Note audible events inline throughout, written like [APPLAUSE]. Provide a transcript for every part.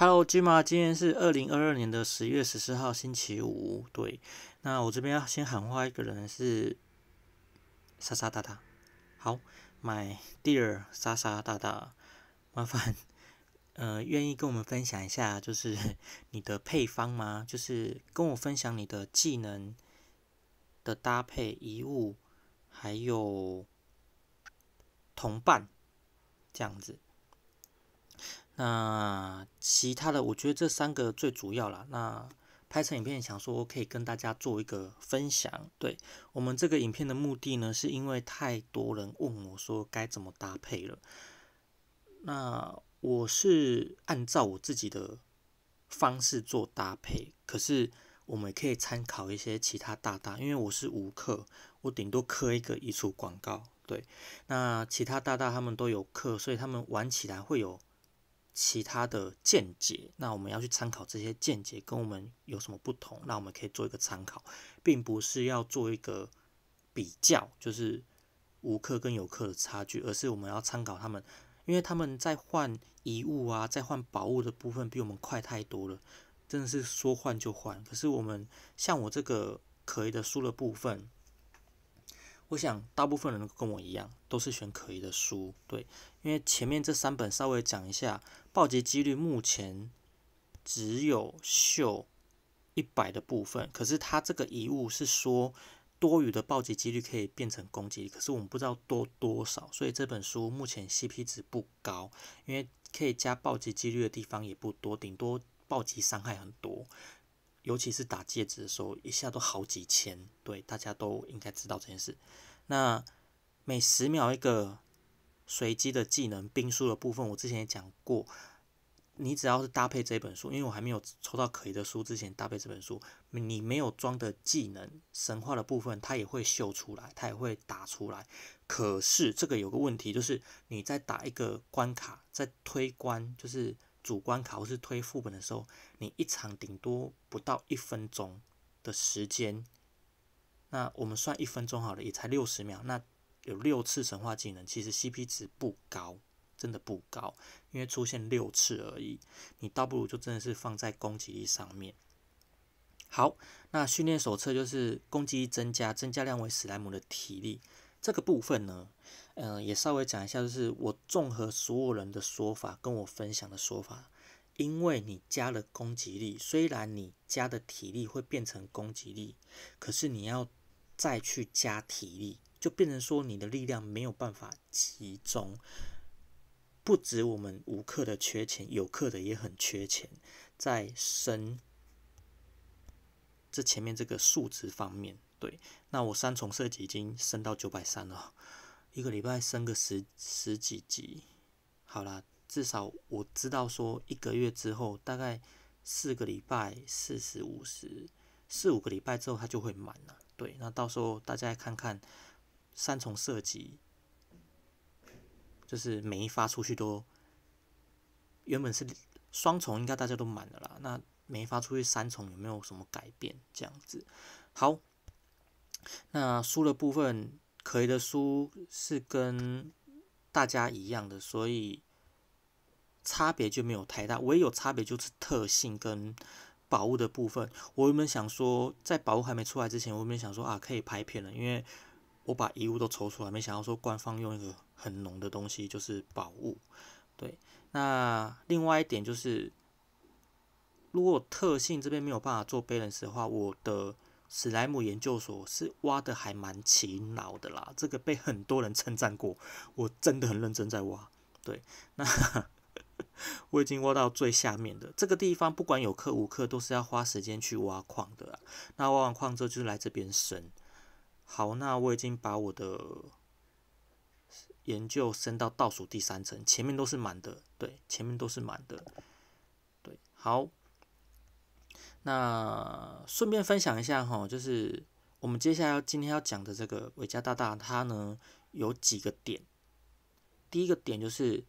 Hello，金妈，今天是二零二二年的十月十四号，星期五。对，那我这边要先喊话一个人是莎莎大大，好，My dear 莎莎大大，麻烦，呃，愿意跟我们分享一下，就是 [LAUGHS] 你的配方吗？就是跟我分享你的技能的搭配、遗物，还有同伴这样子。那其他的，我觉得这三个最主要啦。那拍成影片，想说我可以跟大家做一个分享。对我们这个影片的目的呢，是因为太多人问我说该怎么搭配了。那我是按照我自己的方式做搭配，可是我们也可以参考一些其他大大。因为我是无课，我顶多刻一个艺术广告。对，那其他大大他们都有课，所以他们玩起来会有。其他的见解，那我们要去参考这些见解，跟我们有什么不同？那我们可以做一个参考，并不是要做一个比较，就是无客跟有客的差距，而是我们要参考他们，因为他们在换遗物啊，在换宝物的部分比我们快太多了，真的是说换就换。可是我们像我这个可以的书的部分。我想，大部分人跟我一样，都是选可疑的书，对，因为前面这三本稍微讲一下，暴击几率目前只有秀一百的部分，可是它这个遗物是说多余的暴击几率可以变成攻击，可是我们不知道多多少，所以这本书目前 CP 值不高，因为可以加暴击几率的地方也不多，顶多暴击伤害很多。尤其是打戒指的时候，一下都好几千，对，大家都应该知道这件事。那每十秒一个随机的技能兵书的部分，我之前也讲过，你只要是搭配这本书，因为我还没有抽到可疑的书之前，搭配这本书，你没有装的技能神话的部分，它也会秀出来，它也会打出来。可是这个有个问题，就是你在打一个关卡，在推关，就是。主观卡或是推副本的时候，你一场顶多不到一分钟的时间，那我们算一分钟好了，也才六十秒。那有六次神话技能，其实 CP 值不高，真的不高，因为出现六次而已。你倒不如就真的是放在攻击力上面。好，那训练手册就是攻击力增加，增加量为史莱姆的体力。这个部分呢？嗯，也稍微讲一下，就是我综合所有人的说法，跟我分享的说法，因为你加了攻击力，虽然你加的体力会变成攻击力，可是你要再去加体力，就变成说你的力量没有办法集中。不止我们无课的缺钱，有课的也很缺钱，在升这前面这个数值方面，对，那我三重设计已经升到九百三了。一个礼拜升个十十几级，好啦，至少我知道说一个月之后，大概四个礼拜、四十五十、四五个礼拜之后，它就会满了。对，那到时候大家看看，三重设计，就是每一发出去都，原本是双重，应该大家都满了啦。那每一发出去三重有没有什么改变？这样子，好，那输的部分。可以的书是跟大家一样的，所以差别就没有太大。唯有差别就是特性跟宝物的部分。我原本想说，在宝物还没出来之前，我原本想说啊，可以拍片了，因为我把遗物都抽出来，没想到说官方用一个很浓的东西就是宝物。对，那另外一点就是，如果特性这边没有办法做背人石的话，我的。史莱姆研究所是挖的还蛮勤劳的啦，这个被很多人称赞过。我真的很认真在挖，对。那 [LAUGHS] 我已经挖到最下面的这个地方，不管有课无课，都是要花时间去挖矿的。那挖完矿之后，就是来这边升。好，那我已经把我的研究升到倒数第三层，前面都是满的。对，前面都是满的。对，好。那顺便分享一下哈，就是我们接下来今天要讲的这个伟加大大，他呢有几个点。第一个点就是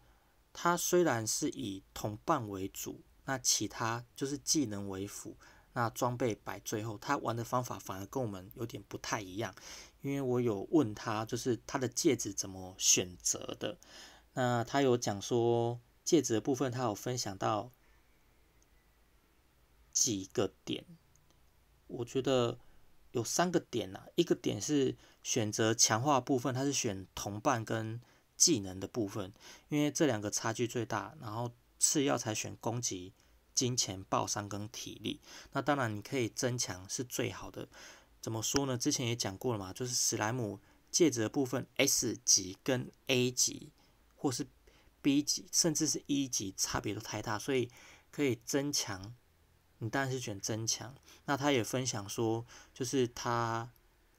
他虽然是以同伴为主，那其他就是技能为辅，那装备摆最后，他玩的方法反而跟我们有点不太一样。因为我有问他，就是他的戒指怎么选择的，那他有讲说戒指的部分，他有分享到。几个点，我觉得有三个点呐。一个点是选择强化部分，它是选同伴跟技能的部分，因为这两个差距最大。然后次要才选攻击、金钱、暴伤跟体力。那当然你可以增强是最好的。怎么说呢？之前也讲过了嘛，就是史莱姆戒指的部分 S 级跟 A 级，或是 B 级，甚至是一级差别都太大，所以可以增强。你当然是选增强。那他也分享说，就是他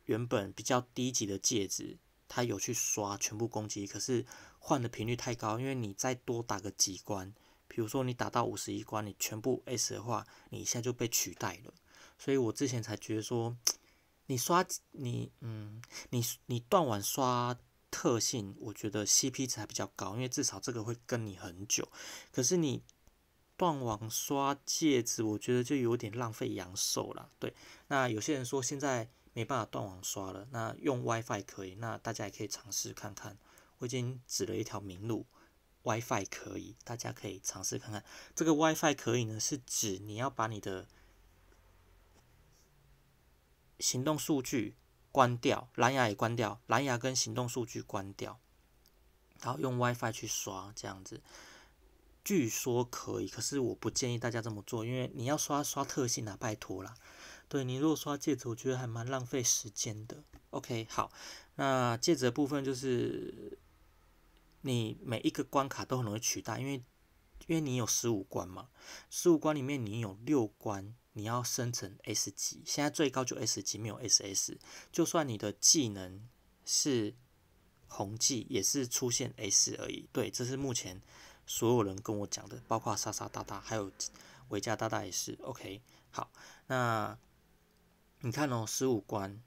原本比较低级的戒指，他有去刷全部攻击，可是换的频率太高，因为你再多打个几关，比如说你打到五十一关，你全部 S 的话，你一下就被取代了。所以我之前才觉得说，你刷你嗯，你你断网刷特性，我觉得 CP 值还比较高，因为至少这个会跟你很久。可是你。断网刷戒指，我觉得就有点浪费阳寿了。对，那有些人说现在没办法断网刷了，那用 WiFi 可以，那大家也可以尝试看看。我已经指了一条明路，WiFi 可以，大家可以尝试看看。这个 WiFi 可以呢，是指你要把你的行动数据关掉，蓝牙也关掉，蓝牙跟行动数据关掉，然后用 WiFi 去刷，这样子。据说可以，可是我不建议大家这么做，因为你要刷刷特性啊，拜托啦。对你如果刷戒指，我觉得还蛮浪费时间的。OK，好，那戒指的部分就是，你每一个关卡都很容易取代，因为因为你有十五关嘛，十五关里面你有六关你要生成 S 级，现在最高就 S 级，没有 SS。就算你的技能是红技，也是出现 S 而已。对，这是目前。所有人跟我讲的，包括莎莎大大，还有维嘉大大也是。OK，好，那你看哦，十五关，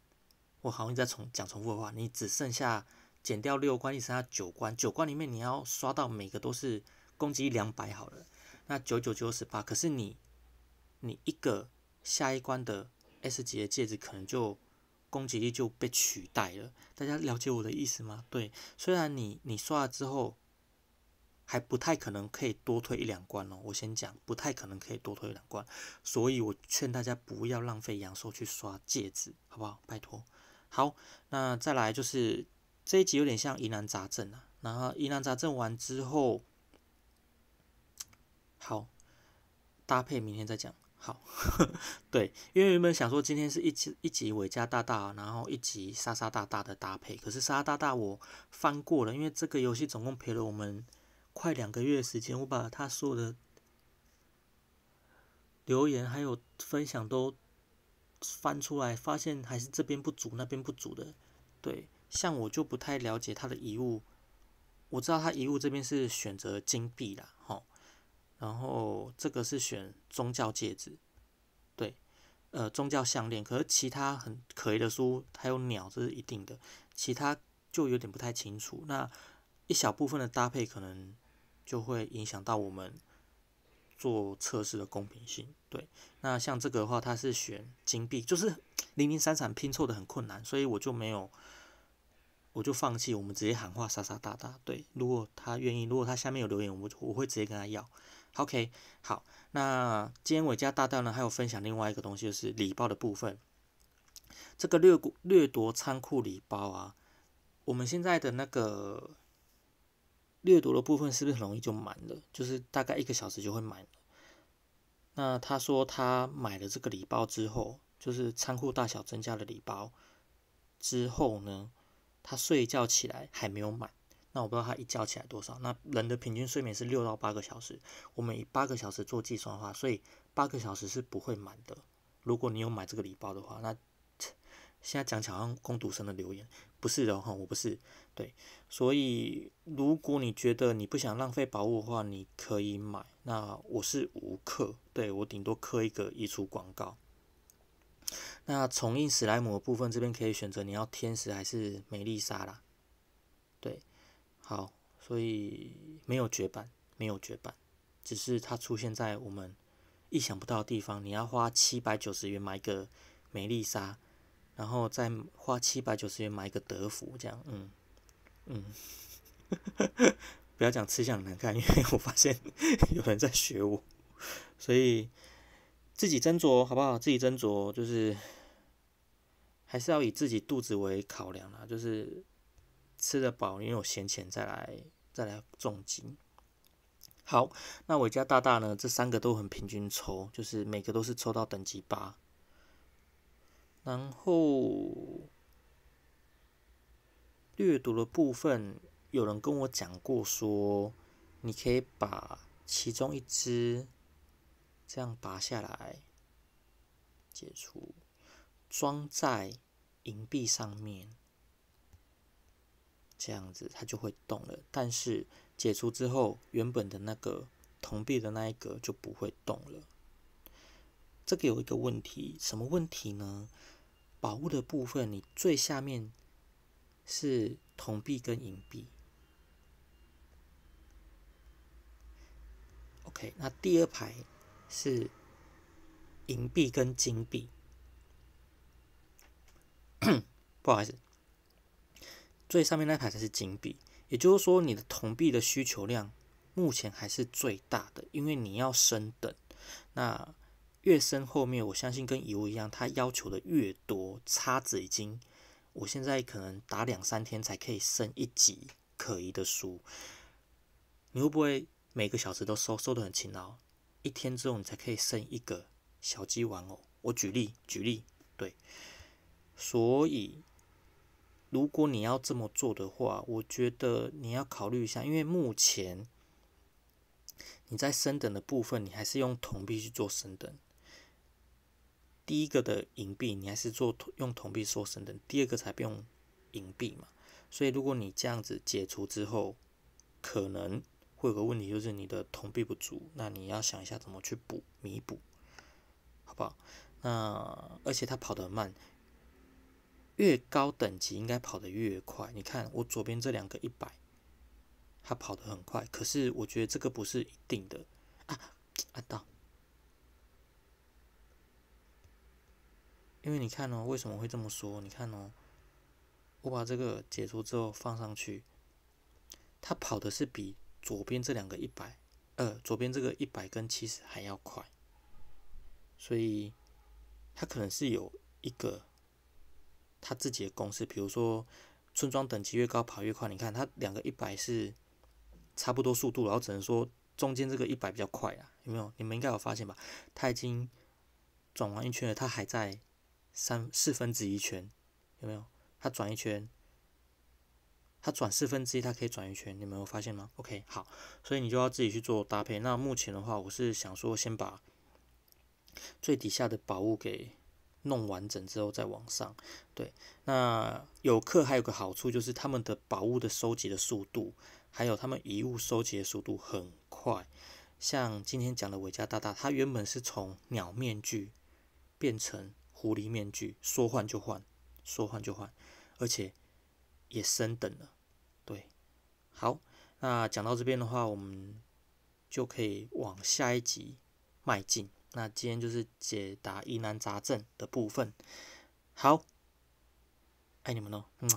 我好像在重讲重复的话。你只剩下减掉六关，你剩下九关，九关里面你要刷到每个都是攻击力两百好了。那九九九十八，可是你你一个下一关的 S 级的戒指，可能就攻击力就被取代了。大家了解我的意思吗？对，虽然你你刷了之后。还不太可能可以多推一两关哦，我先讲，不太可能可以多推一两关，所以我劝大家不要浪费阳寿去刷戒指，好不好？拜托。好，那再来就是这一集有点像疑难杂症啊，然后疑难杂症完之后，好，搭配明天再讲。好，[LAUGHS] 对，因为原本想说今天是一集一集伟嘉大大，然后一集莎莎大大的搭配，可是莎莎大大我翻过了，因为这个游戏总共陪了我们。快两个月时间，我把他所有的留言还有分享都翻出来，发现还是这边不足那边不足的。对，像我就不太了解他的遗物，我知道他遗物这边是选择金币啦，好，然后这个是选宗教戒指，对，呃宗教项链，可是其他很可疑的书还有鸟这是一定的，其他就有点不太清楚。那一小部分的搭配可能。就会影响到我们做测试的公平性，对。那像这个的话，它是选金币，就是 [TSK] 零零散散拼凑的很困难，所以我就没有，我就放弃。我们直接喊话，莎莎大大。对，如果他愿意，如果他下面有留言，我我会直接跟他要。OK，好。那今天尾家大大呢，还有分享另外一个东西，就是礼包的部分。这个掠掠夺仓库礼包啊，我们现在的那个。掠夺的部分是不是很容易就满了？就是大概一个小时就会满了。那他说他买了这个礼包之后，就是仓库大小增加了礼包之后呢，他睡觉起来还没有满。那我不知道他一觉起来多少。那人的平均睡眠是六到八个小时，我们以八个小时做计算的话，所以八个小时是不会满的。如果你有买这个礼包的话，那现在讲好像攻读生的留言不是的哈，我不是对，所以如果你觉得你不想浪费宝物的话，你可以买。那我是无刻，对我顶多刻一个移除广告。那重印史莱姆的部分这边可以选择你要天使还是美丽莎啦。对，好，所以没有绝版，没有绝版，只是它出现在我们意想不到的地方。你要花七百九十元买个美丽莎。然后再花七百九十元买一个德芙，这样，嗯，嗯，[LAUGHS] 不要讲吃相难看，因为我发现 [LAUGHS] 有人在学我，所以自己斟酌好不好？自己斟酌，就是还是要以自己肚子为考量啦，就是吃得饱，为有闲钱再来再来重金。好，那我家大大呢，这三个都很平均抽，就是每个都是抽到等级八。然后，阅读的部分，有人跟我讲过说，你可以把其中一只这样拔下来，解除，装在银币上面，这样子它就会动了。但是解除之后，原本的那个铜币的那一格就不会动了。这个有一个问题，什么问题呢？宝物的部分，你最下面是铜币跟银币，OK，那第二排是银币跟金币。不好意思，最上面那排才是金币。也就是说，你的铜币的需求量目前还是最大的，因为你要升等。那越升后面，我相信跟物一样，它要求的越多，差值已经，我现在可能打两三天才可以升一级可疑的书。你会不会每个小时都收收的很勤劳？一天之后你才可以升一个小鸡玩偶。我举例举例，对。所以，如果你要这么做的话，我觉得你要考虑一下，因为目前你在升等的部分，你还是用铜币去做升等。第一个的银币，你还是做用铜币做神的，第二个才不用银币嘛。所以如果你这样子解除之后，可能会有个问题，就是你的铜币不足，那你要想一下怎么去补弥补，好不好？那而且它跑得慢，越高等级应该跑得越快。你看我左边这两个一百，它跑得很快，可是我觉得这个不是一定的啊啊到。因为你看哦，为什么会这么说？你看哦，我把这个解除之后放上去，它跑的是比左边这两个一百，呃，左边这个一百跟七十还要快，所以它可能是有一个它自己的公式，比如说村庄等级越高跑越快。你看它两个一百是差不多速度，然后只能说中间这个一百比较快啊，有没有？你们应该有发现吧？它已经转完一圈了，它还在。三四分之一圈，有没有？它转一圈，它转四分之一，它可以转一圈，你们有发现吗？OK，好，所以你就要自己去做搭配。那目前的话，我是想说先把最底下的宝物给弄完整之后再往上。对，那有客还有个好处就是他们的宝物的收集的速度，还有他们遗物收集的速度很快。像今天讲的维加大大，他原本是从鸟面具变成。狐狸面具说换就换，说换就换，而且也升等了。对，好，那讲到这边的话，我们就可以往下一集迈进。那今天就是解答疑难杂症的部分。好，爱你们哦，嗯。